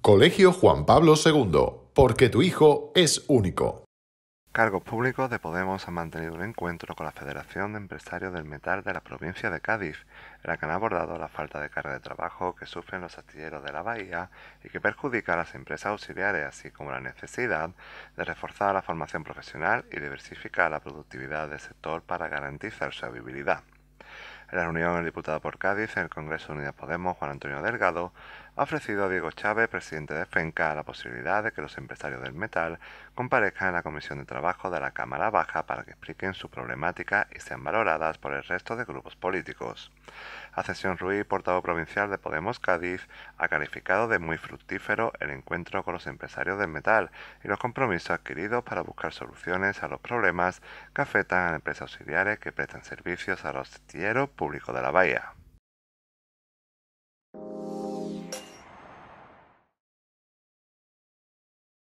Colegio Juan Pablo II, porque tu hijo es único. Cargos públicos de Podemos han mantenido un encuentro con la Federación de Empresarios del Metal de la provincia de Cádiz, en la que han abordado la falta de carga de trabajo que sufren los astilleros de la bahía y que perjudica a las empresas auxiliares, así como la necesidad de reforzar la formación profesional y diversificar la productividad del sector para garantizar su viabilidad. En la reunión, el diputado por Cádiz, en el Congreso de Unidas Podemos, Juan Antonio Delgado, ha ofrecido a Diego Chávez, presidente de FENCA, la posibilidad de que los empresarios del metal comparezcan en la Comisión de Trabajo de la Cámara Baja para que expliquen su problemática y sean valoradas por el resto de grupos políticos. Acesión Ruiz, portavoz provincial de Podemos Cádiz, ha calificado de muy fructífero el encuentro con los empresarios del metal y los compromisos adquiridos para buscar soluciones a los problemas que afectan a empresas auxiliares que prestan servicios a los astilleros, público de la bahía.